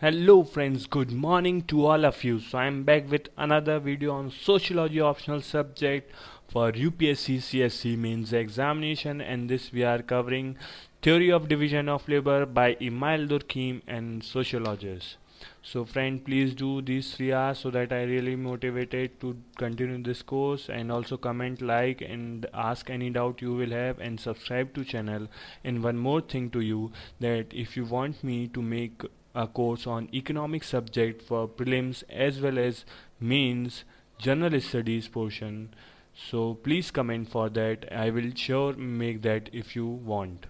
hello friends good morning to all of you so i'm back with another video on sociology optional subject for upsc csc means examination and this we are covering theory of division of labor by Emile durkheim and sociologists so friend please do these three hours so that i really motivated to continue this course and also comment like and ask any doubt you will have and subscribe to channel and one more thing to you that if you want me to make a course on economic subject for prelims as well as means general studies portion so please comment for that I will sure make that if you want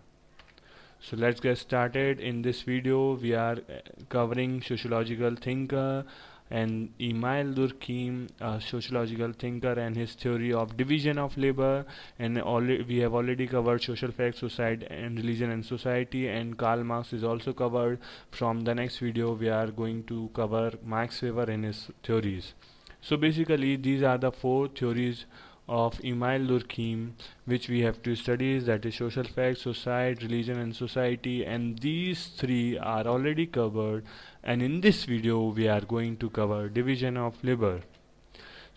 so let's get started in this video we are uh, covering sociological thinker and Emile Durkheim, a sociological thinker, and his theory of division of labor. And all we have already covered social facts, society, and religion and society. And Karl Marx is also covered. From the next video, we are going to cover Max Weber and his theories. So basically, these are the four theories of Emile Durkheim which we have to study that is social facts, society, religion and society and these three are already covered and in this video we are going to cover division of labor.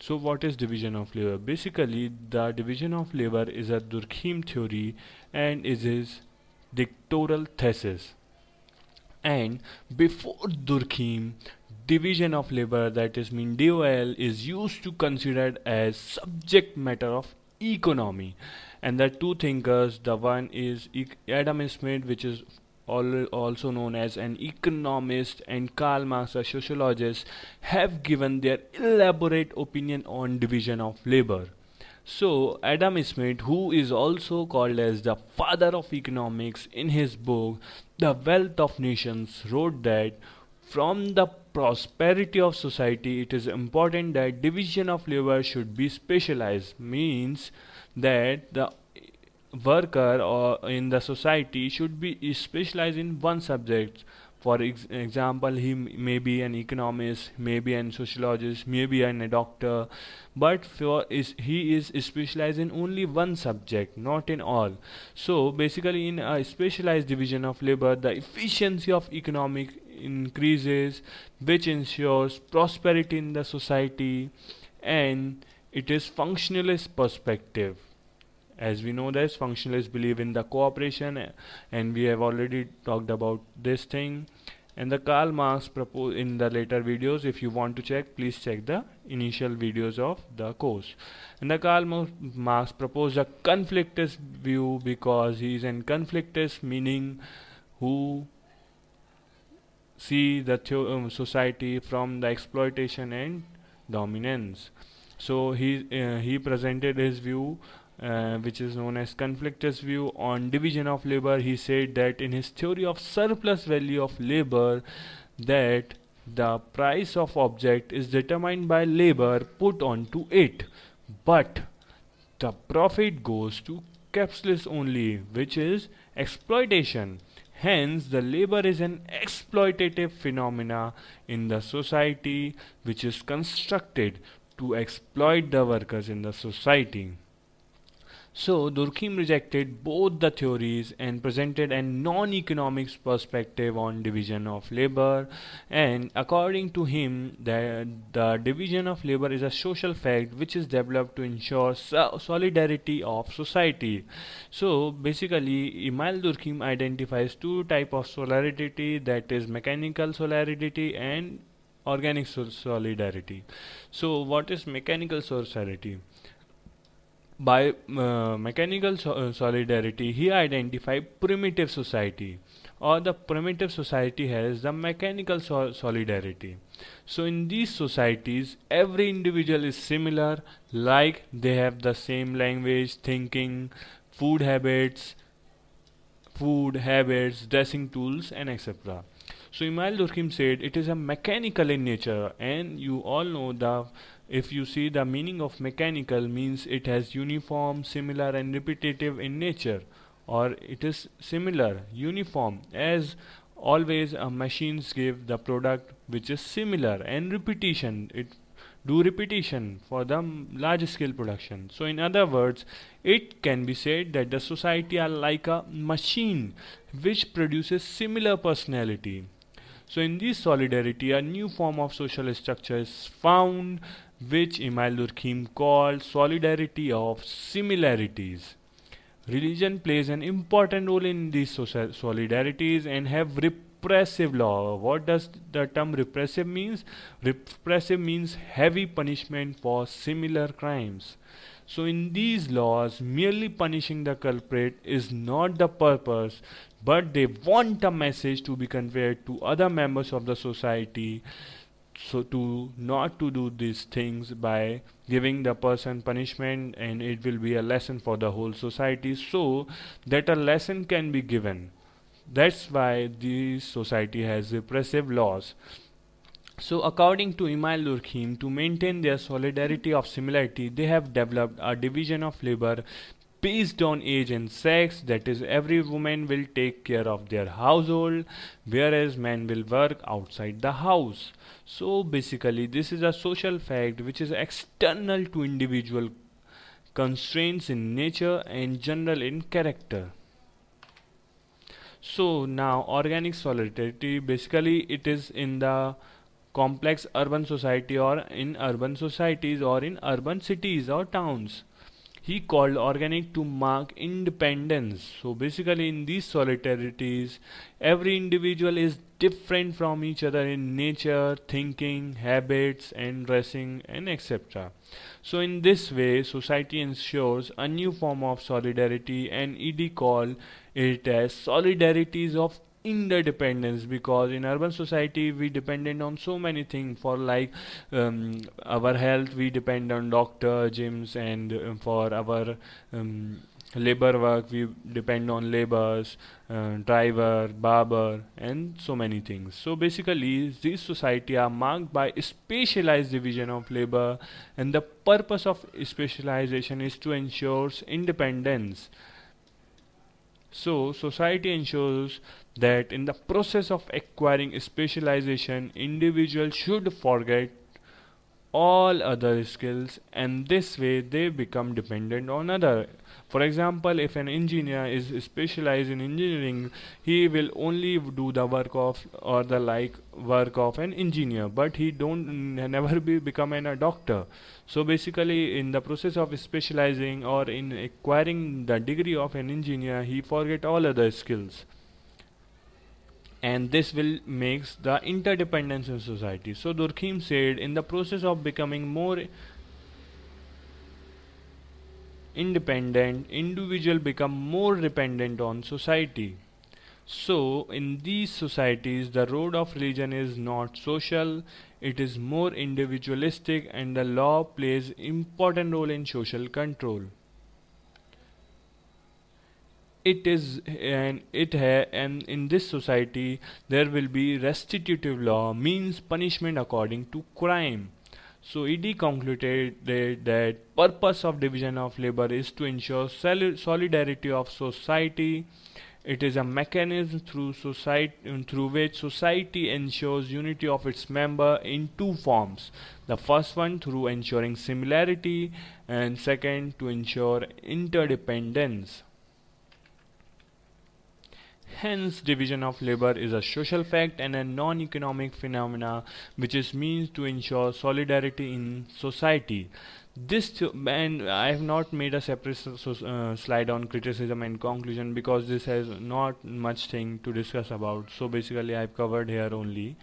So what is division of labor? Basically the division of labor is a Durkheim theory and is his doctoral thesis and before Durkheim division of labor that is mean DOL is used to considered as subject matter of economy and the two thinkers the one is Adam Smith which is also known as an economist and Karl Marx a sociologist have given their elaborate opinion on division of labor so Adam Smith who is also called as the father of economics in his book The Wealth of Nations wrote that from the prosperity of society, it is important that division of labor should be specialized, means that the worker or in the society should be specialized in one subject for ex example he may be an economist may be a sociologist may be an, a doctor but for is he is specialized in only one subject not in all so basically in a specialized division of labor the efficiency of economic increases which ensures prosperity in the society and it is functionalist perspective as we know this functionalists believe in the cooperation and we have already talked about this thing and the Karl Marx proposed in the later videos if you want to check please check the initial videos of the course and the Karl Marx proposed a conflictist view because he is an conflictist meaning who see the um, society from the exploitation and dominance. So he uh, he presented his view, uh, which is known as conflictist view on division of labor. He said that in his theory of surplus value of labor, that the price of object is determined by labor put onto it, but the profit goes to capitalists only, which is exploitation. Hence, the labor is an exploitative phenomena in the society which is constructed to exploit the workers in the society. So Durkheim rejected both the theories and presented a non-economics perspective on division of labor and according to him the, the division of labor is a social fact which is developed to ensure so solidarity of society. So basically Emile Durkheim identifies two types of solidarity that is mechanical solidarity and organic solidarity. So what is mechanical solidarity? By uh, mechanical so uh, solidarity, he identified primitive society or the primitive society has the mechanical so solidarity. So in these societies, every individual is similar, like they have the same language, thinking, food habits, food habits, dressing tools and etc. So Imail Durkheim said it is a mechanical in nature and you all know the if you see the meaning of mechanical means it has uniform, similar and repetitive in nature or it is similar, uniform as always A machines give the product which is similar and repetition it do repetition for the large scale production so in other words it can be said that the society are like a machine which produces similar personality so in this solidarity, a new form of social structure is found, which Emil Durkheim called solidarity of similarities. Religion plays an important role in these social solidarities and have repressive law. What does the term repressive means? Repressive means heavy punishment for similar crimes. So in these laws, merely punishing the culprit is not the purpose, but they want a message to be conveyed to other members of the society so to not to do these things by giving the person punishment and it will be a lesson for the whole society so that a lesson can be given that's why the society has repressive laws so according to Emil Durkheim, to maintain their solidarity of similarity, they have developed a division of labor based on age and sex that is every woman will take care of their household whereas men will work outside the house so basically this is a social fact which is external to individual constraints in nature and general in character so now organic solidarity basically it is in the complex urban society or in urban societies or in urban cities or towns. He called organic to mark independence. So basically in these solidarities, every individual is different from each other in nature, thinking, habits and dressing and etc. So in this way, society ensures a new form of solidarity and ED called it as solidarities of interdependence because in urban society we dependent on so many things for like um, our health we depend on doctor gyms and um, for our um, labor work we depend on laborers uh, driver barber and so many things so basically these society are marked by specialized division of labor and the purpose of specialization is to ensure independence so society ensures that in the process of acquiring specialization, individuals should forget all other skills and this way they become dependent on other for example if an engineer is specialized in engineering he will only do the work of or the like work of an engineer but he don't never be become an, a doctor so basically in the process of specializing or in acquiring the degree of an engineer he forget all other skills and this will makes the interdependence in society so durkheim said in the process of becoming more independent individual become more dependent on society so in these societies the road of religion is not social it is more individualistic and the law plays important role in social control it is and it ha and in this society there will be restitutive law means punishment according to crime so ed concluded that purpose of division of labor is to ensure solidarity of society it is a mechanism through society through which society ensures unity of its member in two forms. The first one through ensuring similarity and second to ensure interdependence. Hence, division of labor is a social fact and a non-economic phenomena which is means to ensure solidarity in society. This th and I have not made a separate so, uh, slide on criticism and conclusion because this has not much thing to discuss about. So basically, I've covered here only,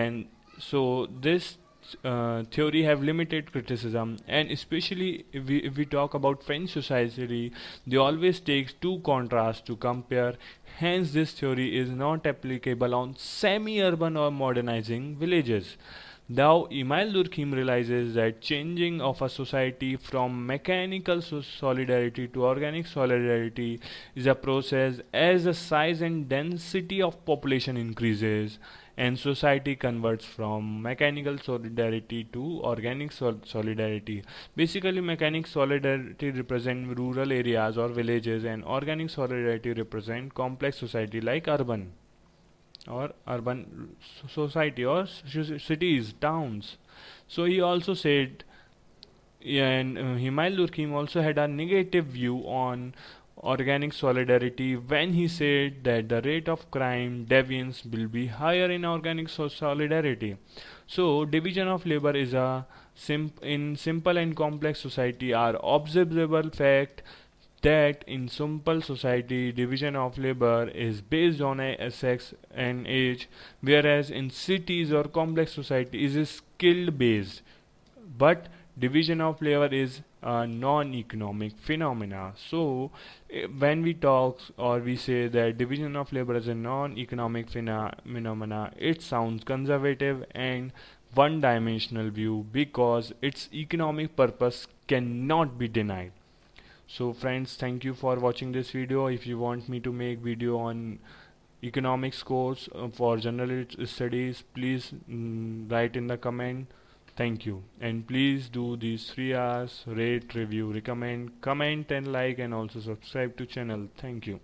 and so this uh, theory have limited criticism and especially if we, if we talk about French society they always takes two contrasts to compare hence this theory is not applicable on semi-urban or modernizing villages Thou Emile Durkheim realizes that changing of a society from mechanical solidarity to organic solidarity is a process as the size and density of population increases and society converts from mechanical solidarity to organic sol solidarity. Basically, mechanical solidarity represent rural areas or villages and organic solidarity represent complex society like urban or urban society or cities, towns. So he also said and uh, Himail Durkheim also had a negative view on organic solidarity when he said that the rate of crime deviance will be higher in organic so solidarity so division of labor is a sim in simple and complex society are observable fact that in simple society division of labor is based on a sex and age whereas in cities or complex society is skill based but division of labor is uh, non-economic phenomena so eh, when we talk or we say that division of labor is a non-economic phenomena it sounds conservative and one-dimensional view because its economic purpose cannot be denied so friends thank you for watching this video if you want me to make video on economics course uh, for general studies please mm, write in the comment Thank you. And please do these 3 hours, rate, review, recommend, comment and like and also subscribe to channel. Thank you.